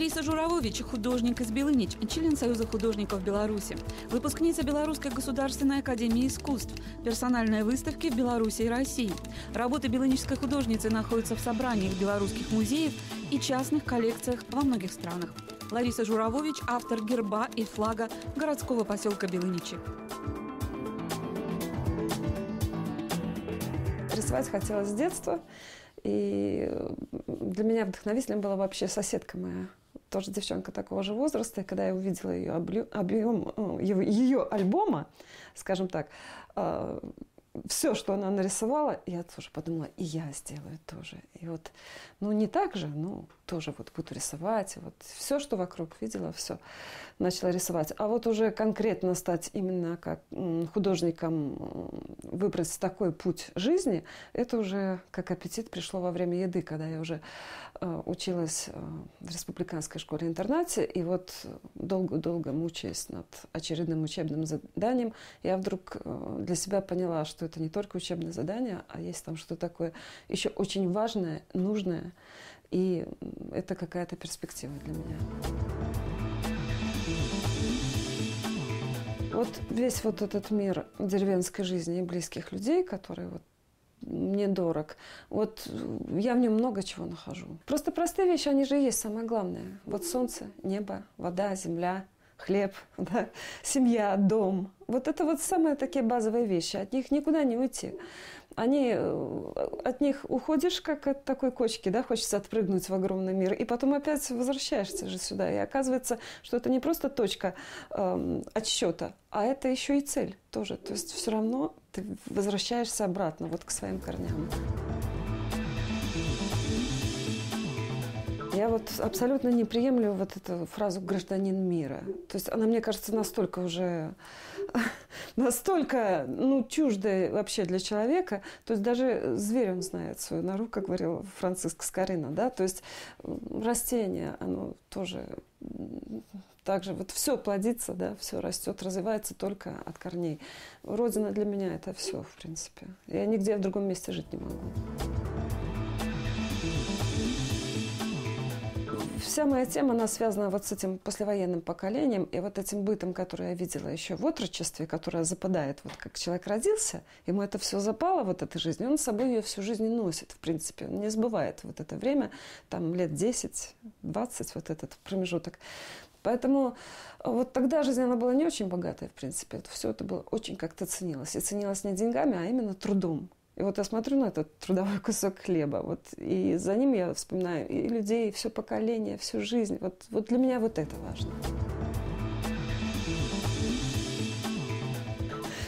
Лариса Журавович – художник из Белынич, член Союза художников Беларуси, выпускница Белорусской государственной академии искусств, персональной выставки в Беларуси и России. Работы белынической художницы находятся в собраниях белорусских музеев и частных коллекциях во многих странах. Лариса Журавович – автор герба и флага городского поселка Белыничи. Рисовать хотелось с детства, и для меня вдохновителем была вообще соседка моя – тоже девчонка такого же возраста, и когда я увидела ее объем, ее, э, ее альбома, скажем так, а, все, что она нарисовала, я тоже подумала, и я сделаю тоже. И вот, ну не так же, ну тоже вот буду рисовать, вот все, что вокруг видела, все начала рисовать. А вот уже конкретно стать именно как художником, выбрать такой путь жизни, это уже как аппетит пришло во время еды, когда я уже э, училась э, в республиканской школе-интернате, и вот долго-долго мучаясь над очередным учебным заданием, я вдруг э, для себя поняла, что это не только учебное задание, а есть там что то такое еще очень важное, нужное, и это какая-то перспектива для меня. Вот весь вот этот мир деревенской жизни и близких людей, которые вот мне дорог. Вот я в нем много чего нахожу. Просто простые вещи, они же есть самое главное. Вот солнце, небо, вода, земля – хлеб, да, семья, дом. Вот это вот самые такие базовые вещи. От них никуда не уйти. Они, э, от них уходишь, как от такой кочки, да, хочется отпрыгнуть в огромный мир. И потом опять возвращаешься же сюда. И оказывается, что это не просто точка эм, отсчета, а это еще и цель тоже. То есть все равно ты возвращаешься обратно вот к своим корням. Я вот абсолютно не приемлю вот эту фразу «гражданин мира». То есть она, мне кажется, настолько уже, настолько, ну, чуждая вообще для человека. То есть даже зверь, он знает свою нору, как говорил Франциск Скорина, да? То есть растение, оно тоже также вот все плодится, да, все растет, развивается только от корней. Родина для меня это все, в принципе. Я нигде в другом месте жить не могу. вся моя тема, она связана вот с этим послевоенным поколением и вот этим бытом, который я видела еще в отрочестве, которое западает, вот как человек родился, ему это все запало, вот эта жизнь, он с собой ее всю жизнь носит, в принципе, он не сбывает вот это время, там лет 10-20, вот этот промежуток. Поэтому э, вот тогда жизнь, она была не очень богатая, в принципе. Это все это было очень как-то ценилось. И ценилось не деньгами, а именно трудом. И вот я смотрю на этот трудовой кусок хлеба, вот, и за ним я вспоминаю и людей, и все поколение, всю жизнь. Вот, вот для меня вот это важно.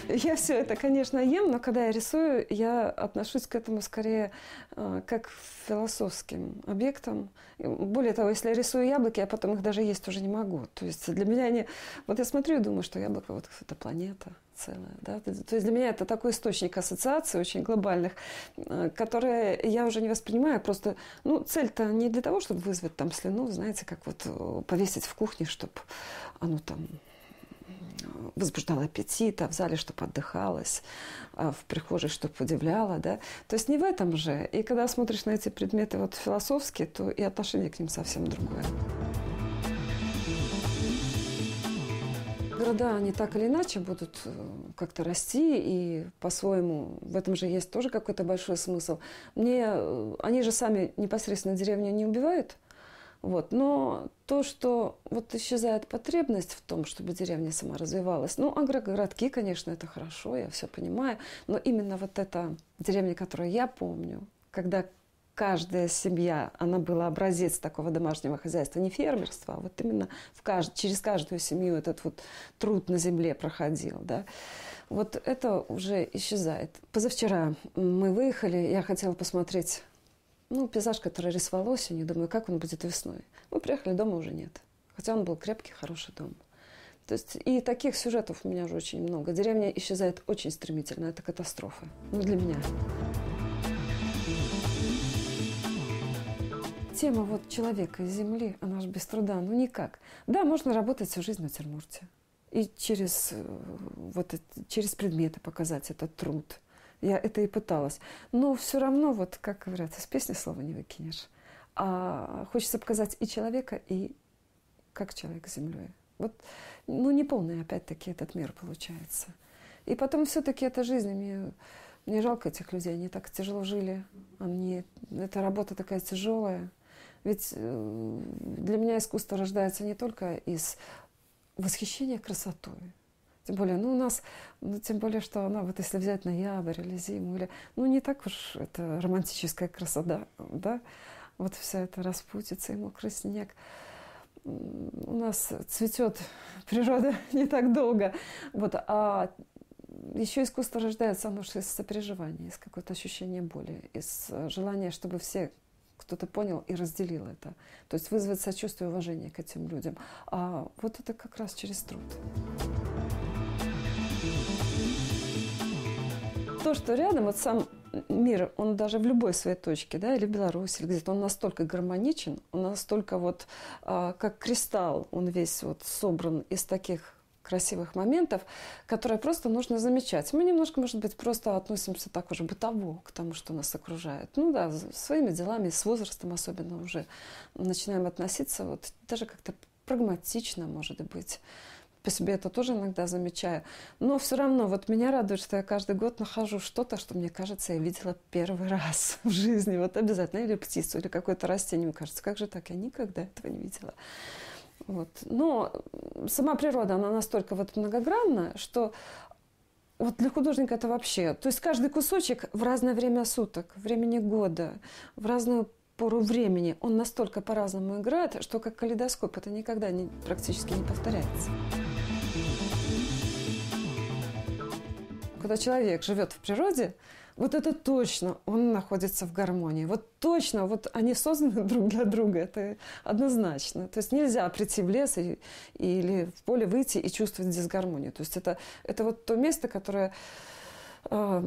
Я все это, конечно, ем, но когда я рисую, я отношусь к этому скорее э, как к философским объектам. Более того, если я рисую яблоки, я потом их даже есть уже не могу. То есть для меня они... Вот я смотрю и думаю, что яблоко вот – это планета целое. Да? То есть для меня это такой источник ассоциаций очень глобальных, э, которые я уже не воспринимаю. Просто ну, цель-то не для того, чтобы вызвать там слюну, знаете, как вот э, повесить в кухне, чтобы оно там э, возбуждало аппетит, а в зале, чтобы отдыхалось, а в прихожей, чтобы удивляла, да. То есть не в этом же. И когда смотришь на эти предметы вот философски, то и отношение к ним совсем другое. города, они так или иначе будут э, как-то расти, и по-своему в этом же есть тоже какой-то большой смысл. Мне, э, они же сами непосредственно деревню не убивают, вот. Но то, что вот исчезает потребность в том, чтобы деревня сама развивалась, ну, агрогородки, конечно, это хорошо, я все понимаю, но именно вот эта деревня, которую я помню, когда каждая семья, она была образец такого домашнего хозяйства, не фермерства, а вот именно в кажд... через каждую семью этот вот труд на земле проходил, да. Вот это уже исчезает. Позавчера мы выехали, я хотела посмотреть, ну, пейзаж, который рисовал осенью, думаю, как он будет весной. Мы приехали, дома уже нет. Хотя он был крепкий, хороший дом. То есть и таких сюжетов у меня уже очень много. Деревня исчезает очень стремительно, это катастрофа. Ну, для меня. тема вот человека и земли, она же без труда, ну никак. Да, можно работать всю жизнь на Термурте. И через, э, вот, через предметы показать этот труд. Я это и пыталась. Но все равно, вот как говорят, из песни слова не выкинешь. А хочется показать и человека, и как человек с землей. Вот, ну, неполный опять-таки этот мир получается. И потом все-таки эта жизнь. Мне, мне жалко этих людей. Они так тяжело жили. Они, эта работа такая тяжелая. Ведь э, для меня искусство рождается не только из восхищения красотой. Тем более, ну у нас, ну, тем более, что она, вот если взять ноябрь или зиму, или, ну не так уж это романтическая красота, да, вот вся эта распутица и мокрый снег у нас цветет природа не так долго. Вот, а еще искусство рождается, оно же из сопереживания, из какого-то ощущения боли, из желания, чтобы все кто-то понял и разделил это. То есть вызвать сочувствие и уважение к этим людям. А вот это как раз через труд. То, что рядом, вот сам мир, он даже в любой своей точке, да, или в Беларуси, или где-то, он настолько гармоничен, он настолько вот, а, как кристалл, он весь вот собран из таких красивых моментов, которые просто нужно замечать. Мы немножко, может быть, просто относимся так уже бытово к тому, что нас окружает. Ну да, своими делами, с возрастом особенно уже начинаем относиться вот даже как-то прагматично, может быть по себе это тоже иногда замечаю. Но все равно вот меня радует, что я каждый год нахожу что-то, что, мне кажется, я видела первый раз в жизни. Вот обязательно или птицу, или какое-то растение. Мне кажется, как же так? Я никогда этого не видела. Вот. Но сама природа, она настолько вот многогранна, что вот для художника это вообще... То есть каждый кусочек в разное время суток, времени года, в разную пору времени, он настолько по-разному играет, что как калейдоскоп это никогда не, практически не повторяется. Когда человек живет в природе, вот это точно он находится в гармонии. Вот точно, вот они созданы друг для друга, это однозначно. То есть нельзя прийти в лес и, или в поле выйти и чувствовать дисгармонию. То есть это, это вот то место, которое э,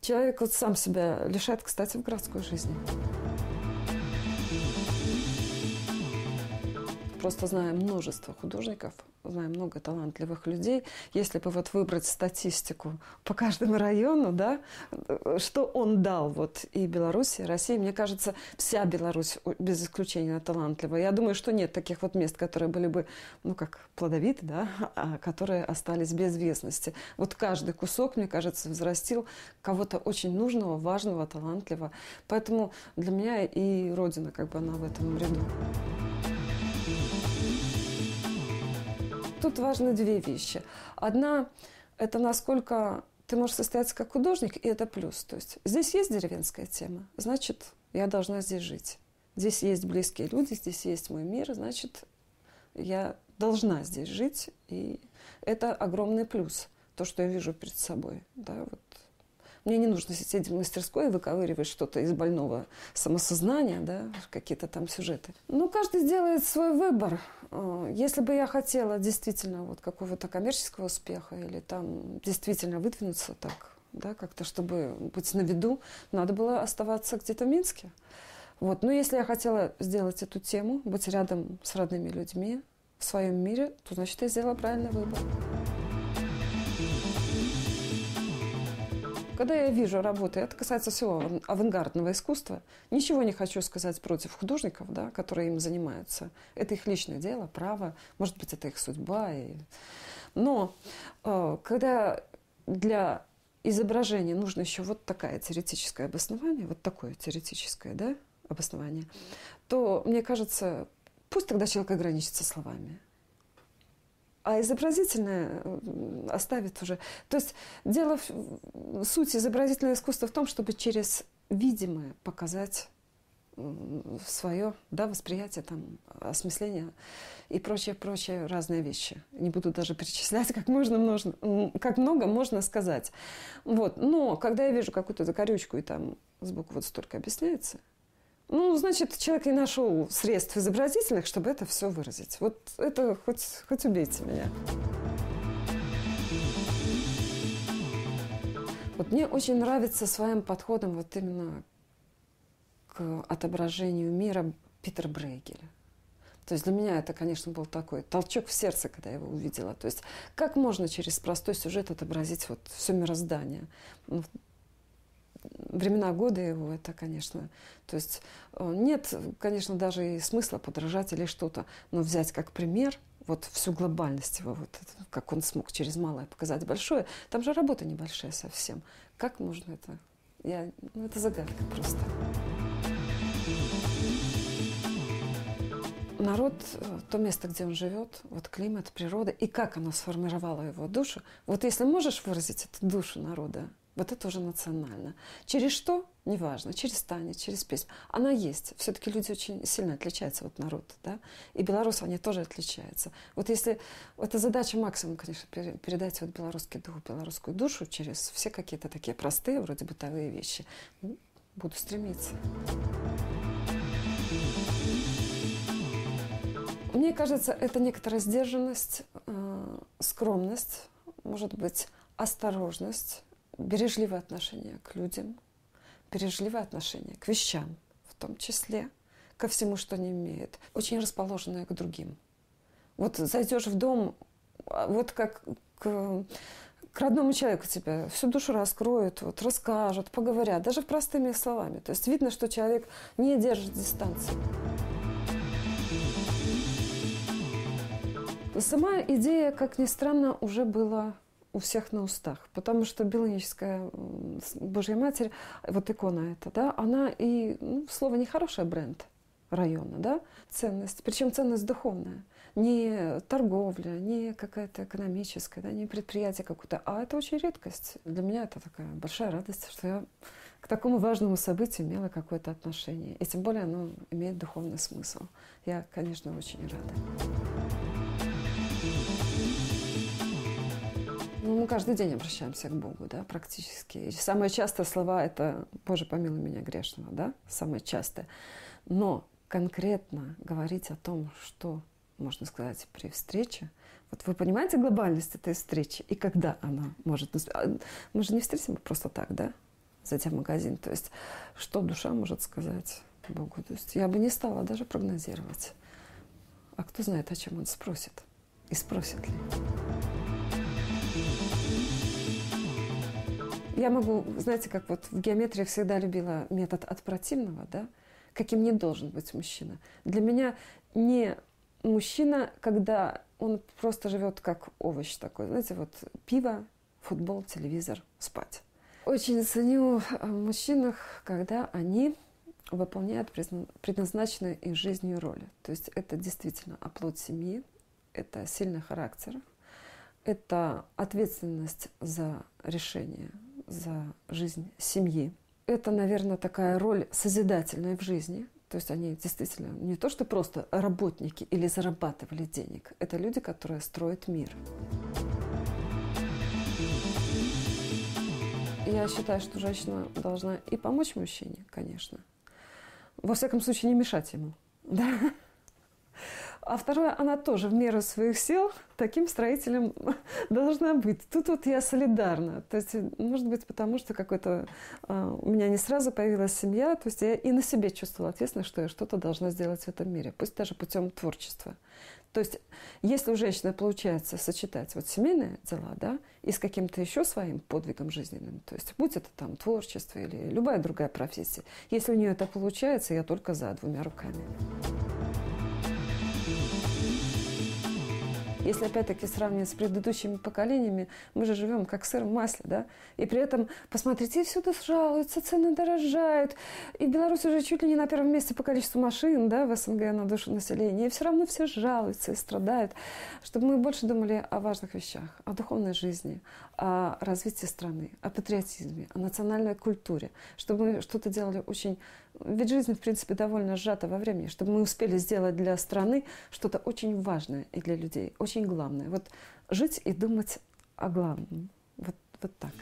человек вот сам себя лишает, кстати, в городской жизни. просто знаем множество художников, знаем много талантливых людей. Если бы вот выбрать статистику по каждому району, да, что он дал вот и Беларуси, и России, мне кажется, вся Беларусь без исключения талантлива. Я думаю, что нет таких вот мест, которые были бы, ну, как плодовиты, да, а которые остались без вестности. Вот каждый кусок, мне кажется, взрастил кого-то очень нужного, важного, талантливого. Поэтому для меня и Родина, как бы она в этом ряду. тут важны две вещи. Одна – это насколько ты можешь состояться как художник, и это плюс. То есть здесь есть деревенская тема, значит, я должна здесь жить. Здесь есть близкие люди, здесь есть мой мир, значит, я должна здесь жить. И это огромный плюс, то, что я вижу перед собой. Да, вот мне не нужно сидеть в мастерской и выковыривать что-то из больного самосознания, да, какие-то там сюжеты. Ну, каждый сделает свой выбор. Э, если бы я хотела действительно вот какого-то коммерческого успеха или там действительно выдвинуться так, да, как-то, чтобы быть на виду, надо было оставаться где-то в Минске. Вот. Но если я хотела сделать эту тему, быть рядом с родными людьми в своем мире, то значит я сделала правильный выбор. Когда я вижу работы, это касается всего авангардного искусства, ничего не хочу сказать против художников, да, которые им занимаются. Это их личное дело, право, может быть, это их судьба. И... Но э, когда для изображения нужно еще вот такое теоретическое обоснование, вот такое теоретическое да, обоснование, то, мне кажется, пусть тогда человек ограничится словами а изобразительное э, оставит уже. То есть дело, в, суть изобразительного искусства в том, чтобы через видимое показать свое да, восприятие, там, осмысление и прочее, прочее, разные вещи. Не буду даже перечислять, как, можно, можно, как много можно сказать. Вот. Но когда я вижу какую-то закорючку, и там сбоку вот столько объясняется – ну, значит, человек не нашел средств изобразительных, чтобы это все выразить. Вот это хоть, хоть убейте меня. Вот мне очень нравится своим подходом вот именно к отображению мира Питер Брейгеля. То есть для меня это, конечно, был такой толчок в сердце, когда я его увидела. То есть как можно через простой сюжет отобразить вот все мироздание? Ну, времена года его, это, конечно, то есть э, нет, конечно, даже и смысла подражать или что-то, но взять как пример вот всю глобальность его, вот ну, как он смог через малое показать большое, там же работа небольшая совсем. Как можно это? Я, ну, это загадка просто. народ, э, то место, где он живет, вот климат, природа, и как она сформировала его душу. Вот если можешь выразить эту душу народа, вот это уже национально. Через что? Неважно. Через танец, через песню. Она есть. Все-таки люди очень сильно отличаются, вот народ, да? И белорусы, они тоже отличаются. Вот если... Это задача максимум, конечно, передать вот белорусский дух, белорусскую душу через все какие-то такие простые, вроде бытовые вещи. Ну, буду стремиться. Мне кажется, это некоторая сдержанность, э, скромность, может быть, осторожность, бережливое отношение к людям, бережливое отношение к вещам, в том числе ко всему, что не имеет, очень расположенное к другим. Вот зайдешь в дом, а, вот как к, к родному человеку тебя всю душу раскроют, вот, расскажут, поговорят, даже простыми словами. То есть видно, что человек не держит дистанции. Сама идея, как ни странно, уже была у всех на устах, потому что биологическая Божья Матерь, вот икона эта, да, она и, ну, слово нехорошее, бренд района, да, ценность, причем ценность духовная, не торговля, не какая-то экономическая, да, не предприятие какое-то, а это очень редкость. Для меня это такая большая радость, что я к такому важному событию имела какое-то отношение, и тем более оно имеет духовный смысл. Я, конечно, очень рада. Ну, мы каждый день обращаемся к Богу, да, практически. И самые частые слова – это «Боже, помилуй меня грешного», да, самые частые. Но конкретно говорить о том, что можно сказать, при встрече. Вот вы понимаете глобальность этой встречи и когда она может... А, мы же не встретим просто так, да? Зайдя в магазин. То есть, что душа может сказать Богу? То есть, я бы не стала даже прогнозировать. А кто знает, о чем он спросит? И спросит ли? Я могу, знаете, как вот в геометрии всегда любила метод от противного, да, каким не должен быть мужчина. Для меня не мужчина, когда он просто живет как овощ такой, знаете, вот пиво, футбол, телевизор, спать. Очень ценю э, мужчинах, когда они выполняют предназначенные их жизнью роли. То есть это действительно оплот семьи, это сильный характер, это ответственность за решение за жизнь семьи. Это, наверное, такая роль созидательная в жизни. То есть они действительно не то, что просто работники или зарабатывали денег. Это люди, которые строят мир. Я считаю, что женщина должна и помочь мужчине, конечно. Во всяком случае, не мешать ему. Да? А второе, она тоже в меру своих сил таким строителем должна быть. Тут вот я солидарна. То есть, может быть, потому что какой-то э, у меня не сразу появилась семья, то есть я и на себе чувствовала ответственность, что я что-то должна сделать в этом мире, пусть даже путем творчества. То есть, если у женщины получается сочетать вот семейные дела, да, и с каким-то еще своим подвигом жизненным, то есть, будь это там творчество или любая другая профессия, если у нее это получается, я только за двумя руками. Если опять-таки сравнивать с предыдущими поколениями, мы же живем как сыр в масле, да? И при этом, посмотрите, всюду жалуются, цены дорожают. И Беларусь уже чуть ли не на первом месте по количеству машин, да, в СНГ на душу населения. И все равно все жалуются и страдают. Чтобы мы больше думали о важных вещах, о духовной жизни, о развитии страны, о патриотизме, о национальной культуре. Чтобы мы что-то делали очень ведь жизнь, в принципе, довольно сжата во времени, чтобы мы успели сделать для страны что-то очень важное и для людей, очень главное. Вот жить и думать о главном. Вот, вот так.